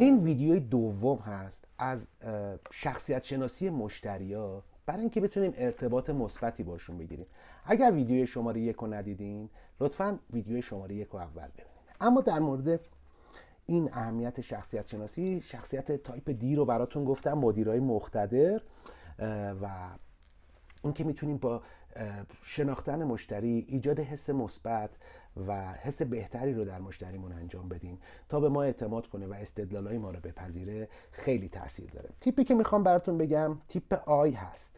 این ویدیوی دوم هست از شخصیت شناسی مشتریا برای اینکه بتونیم ارتباط مثبتی باشون بگیریم اگر ویدیوی شماره یک رو ندیدین لطفا ویدیوی شماره یک رو اول ببینید اما در مورد این اهمیت شخصیت شناسی شخصیت تایپ دی رو براتون گفتم مدیرای مختدر و اینکه میتونیم با شناختن مشتری ایجاد حس مثبت و حس بهتری رو در مشتریمون انجام بدیم تا به ما اعتماد کنه و استدلالای ما رو بپذیره خیلی تاثیر داره تیپی که میخوام براتون بگم تیپ آی هست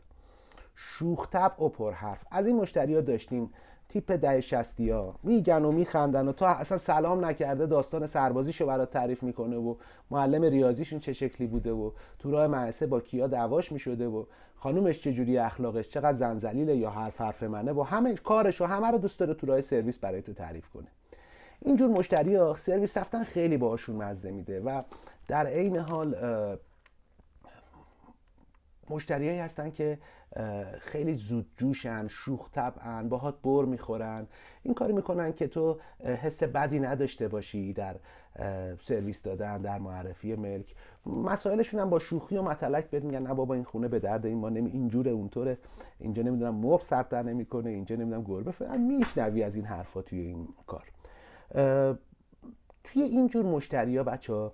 شوخ طبع و پرحرف از این مشتری ها داشتیم تیپ ده شستی ها میگن و میخندن و تو اصلا سلام نکرده داستان سربازیشو برات تعریف میکنه و معلم ریاضیشون چه شکلی بوده و تو راه معسه با کیا دعواش میشده و خانومش جوری اخلاقش چقدر زنزلیله یا حرف حرف منه و همه کارش همه رو دوست داره تو راه سرویس برای تو تعریف کنه اینجور مشتری ها سرویس رفتن خیلی باشون مزه میده و در عین حال مشتریایی هستن که خیلی زود جوشن شوخ طبعن باهات بر میخورن این کاری میکنن که تو حس بدی نداشته باشی در سرویس دادن در معرفی ملک مسائلشون هم با شوخی و متلک بهت میگن نه بابا این خونه به درد این ما نمی اینجوره اونطوره اینجا نمیدونم مرغ در نمیکنه اینجا نمیدونم گربه فلان میشنوی از این حرفا توی این کار توی اینجور ها بچه ها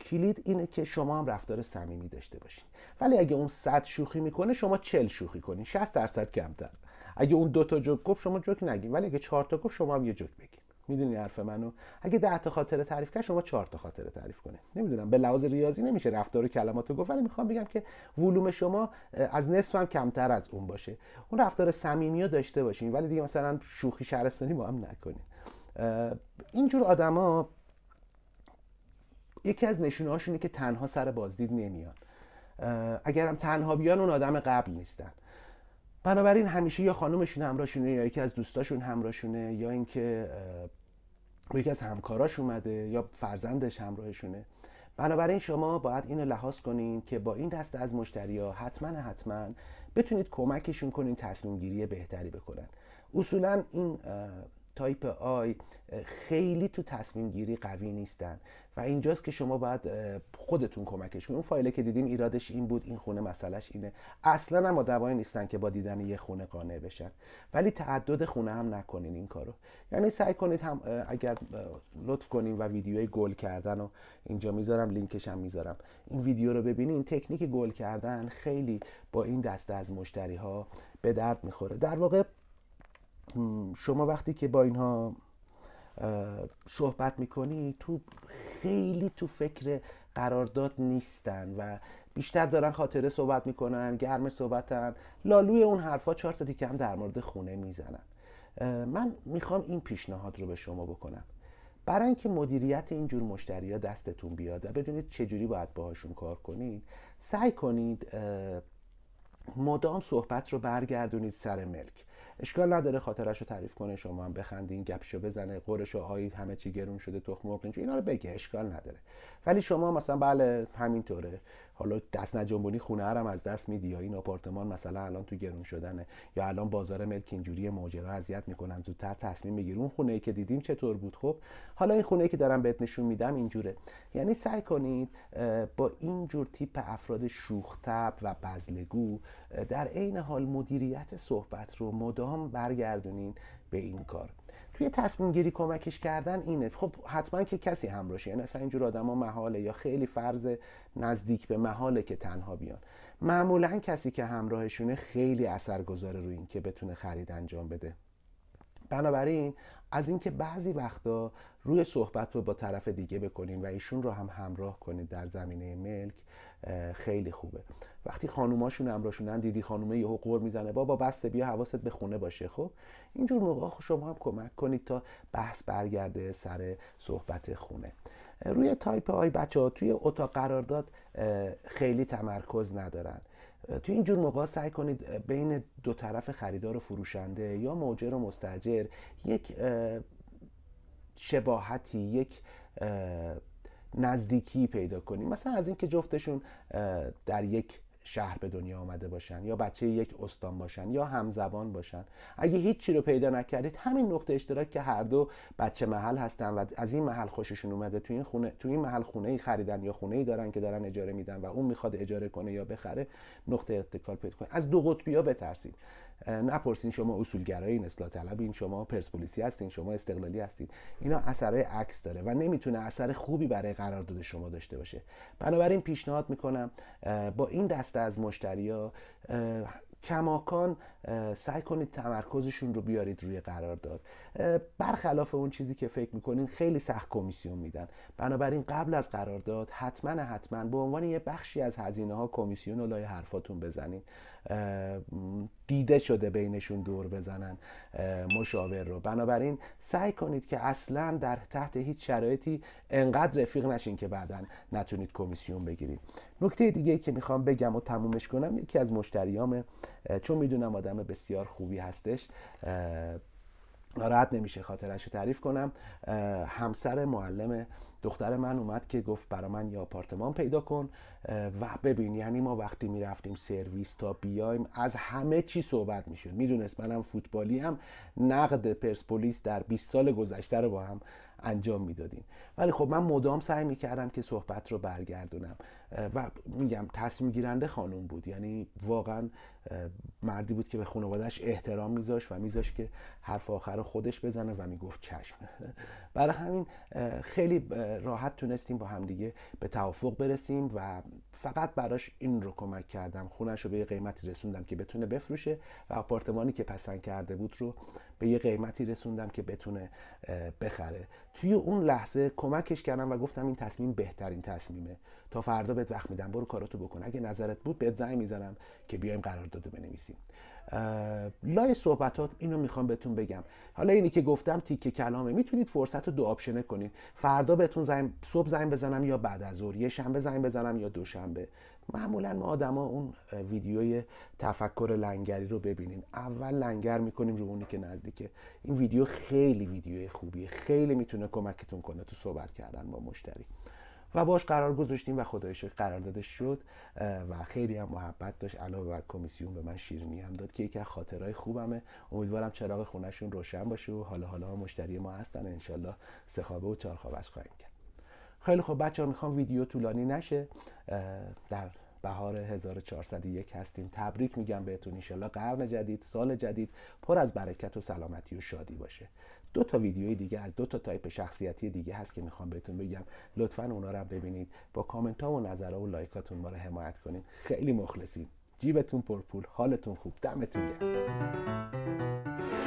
کلید اینه که شما هم رفتار صمیمی داشته باشین ولی اگه اون 100 شوخی میکنه شما 40 شوخی کنین 60 درصد کمتر اگه اون دو تا جوک گفت شما جوک نگین ولی اگه 4 تا گفت شما هم یه جوک بگین میدونی حرف منو اگه ده تا خاطره تعریف کرد شما چهار تا خاطره تعریف کنه نمیدونم به لحاظ ریاضی نمیشه رفتار و کلمات گفت ولی میخوام بگم که ولوم شما از نصف هم کمتر از اون باشه اون رفتار صمیمی رو داشته باشین ولی دیگه مثلا شوخی شهرستانی با هم نکنین اینجور آدما یکی از نشونه اینه که تنها سر بازدید نمیان اگر هم تنها بیان اون آدم قبل نیستن بنابراین همیشه یا خانومشون همراهشونه یا یکی از دوستاشون همراهشونه یا اینکه یکی از همکاراش اومده یا فرزندش همراهشونه بنابراین شما باید اینو لحاظ کنین که با این دسته از مشتریا حتما حتما بتونید کمکشون کنین تصمیم گیری بهتری بکنن اصولا این تایپ آی خیلی تو تصمیم گیری قوی نیستن و اینجاست که شما باید خودتون کمکش کنید اون فایله که دیدیم ایرادش این بود این خونه مسئلهش اینه اصلا هم نیستن که با دیدن یه خونه قانع بشن ولی تعدد خونه هم نکنین این کارو یعنی سعی کنید هم اگر لطف کنین و ویدیوی گل کردن و اینجا میذارم لینکش هم میذارم این ویدیو رو ببینین تکنیک گل کردن خیلی با این دسته از مشتری ها به درد میخوره در واقع شما وقتی که با اینها صحبت میکنی تو خیلی تو فکر قرارداد نیستن و بیشتر دارن خاطره صحبت میکنن گرم صحبتن لالوی اون حرفا چهار تا دیگه هم در مورد خونه میزنن من میخوام این پیشنهاد رو به شما بکنم برای اینکه مدیریت اینجور مشتری ها دستتون بیاد و بدونید چجوری باید باهاشون کار کنید سعی کنید مدام صحبت رو برگردونید سر ملک اشکال نداره خاطرش رو تعریف کنه شما هم بخندین گپشو بزنه قرشو آی همه چی گرون شده تخم مرغ اینا رو بگه اشکال نداره ولی شما مثلا بله همینطوره حالا دست نجنبونی خونه هم از دست میدی یا این آپارتمان مثلا الان تو گرون شدنه یا الان بازار ملک اینجوری ماجرا اذیت میکنن زودتر تصمیم بگیر اون خونه ای که دیدیم چطور بود خب حالا این خونه ای که دارم بهت نشون میدم اینجوره یعنی سعی کنید با این جور تیپ افراد شوختب و بزلگو در عین حال مدیریت صحبت رو مدام برگردونین به این کار توی تصمیم گیری کمکش کردن اینه خب حتما که کسی همراهشه یعنی اصلا اینجور آدما محاله یا خیلی فرض نزدیک به محاله که تنها بیان معمولا کسی که همراهشونه خیلی اثرگذاره روی که بتونه خرید انجام بده بنابراین از اینکه بعضی وقتا روی صحبت رو با طرف دیگه بکنین و ایشون رو هم همراه کنید در زمینه ملک خیلی خوبه وقتی خانوماشون امراشونن دیدی خانومه یهو قور میزنه بابا بسته بیا حواست به خونه باشه خب اینجور موقع خب شما هم کمک کنید تا بحث برگرده سر صحبت خونه روی تایپ آی بچه ها توی اتاق قرارداد خیلی تمرکز ندارن توی این جور موقع سعی کنید بین دو طرف خریدار و فروشنده یا موجر و مستجر یک شباهتی یک نزدیکی پیدا کنیم مثلا از اینکه جفتشون در یک شهر به دنیا آمده باشن یا بچه یک استان باشن یا همزبان باشن اگه هیچی رو پیدا نکردید همین نقطه اشتراک که هر دو بچه محل هستن و از این محل خوششون اومده تو این خونه تو این محل خونه ای خریدن یا خونه ای دارن که دارن اجاره میدن و اون میخواد اجاره کنه یا بخره نقطه اتکال پیدا کنید از دو قطبی ها بترسید نپرسین شما اصولگرایین اصلاح طلبین شما پرسپولیسی هستین شما استقلالی هستین اینا اثرای عکس داره و نمیتونه اثر خوبی برای قرارداد شما داشته باشه بنابراین پیشنهاد میکنم با این دسته از مشتریا کماکان سعی کنید تمرکزشون رو بیارید روی قرارداد برخلاف اون چیزی که فکر میکنین خیلی سخت کمیسیون میدن بنابراین قبل از قرارداد حتما حتما به عنوان یه بخشی از هزینه ها کمیسیون لای حرفاتون بزنید دیده شده بینشون دور بزنن مشاور رو بنابراین سعی کنید که اصلا در تحت هیچ شرایطی انقدر رفیق نشین که بعدا نتونید کمیسیون بگیرید نکته دیگه که میخوام بگم و تمومش کنم یکی از مشتریام چون میدونم آدم بسیار خوبی هستش ناراحت نمیشه خاطرش رو تعریف کنم همسر معلم دختر من اومد که گفت برا من یه آپارتمان پیدا کن و ببین یعنی ما وقتی میرفتیم سرویس تا بیایم از همه چی صحبت میشد میدونست منم فوتبالی هم نقد پرسپولیس در 20 سال گذشته رو با هم انجام میدادیم ولی خب من مدام سعی میکردم که صحبت رو برگردونم و میگم تصمیم گیرنده خانم بود یعنی واقعا مردی بود که به خانوادهش احترام میذاش و میذاش که حرف آخر خودش بزنه و میگفت چشم برای همین خیلی راحت تونستیم با همدیگه به توافق برسیم و فقط براش این رو کمک کردم خونش رو به یه قیمتی رسوندم که بتونه بفروشه و آپارتمانی که پسند کرده بود رو به یه قیمتی رسوندم که بتونه بخره توی اون لحظه کمکش کردم و گفتم این تصمیم بهترین تصمیمه تا فردا بهت وقت میدم برو کاراتو بکن اگه نظرت بود بهت زنگ میزنم که بیایم قرار داده بنویسیم لای صحبتات اینو میخوام بهتون بگم حالا اینی که گفتم تیک کلامه میتونید فرصت رو دو آپشنه کنین فردا بهتون زنگ صبح زنگ بزنم یا بعد از ظهر یه شنبه زنگ بزنم یا دوشنبه معمولا ما آدما اون ویدیوی تفکر لنگری رو ببینین اول لنگر میکنیم رو اونی که نزدیکه این ویدیو خیلی ویدیو خوبیه خیلی میتونه کمکتون کنه تو صحبت کردن با مشتری و باش قرار گذاشتیم و خدایش شکر داده شد و خیلی هم محبت داشت علاوه بر کمیسیون به من شیرینی هم داد که یکی از خاطرهای خوبمه امیدوارم چراغ خونهشون روشن باشه و حالا حالا مشتری ما هستن انشالله سخابه و چهار خوابش خواهیم کرد خیلی خوب بچه ها میخوام ویدیو طولانی نشه در بهار 1401 هستیم تبریک میگم بهتون انشالله قرن جدید سال جدید پر از برکت و سلامتی و شادی باشه دو تا ویدیوی دیگه از دو تا تایپ شخصیتی دیگه هست که میخوام بهتون بگم لطفا اونا رو ببینید با کامنت ها و نظرها و لایکاتون ما رو حمایت کنید خیلی مخلصیم جیبتون پرپول حالتون خوب دمتون گرم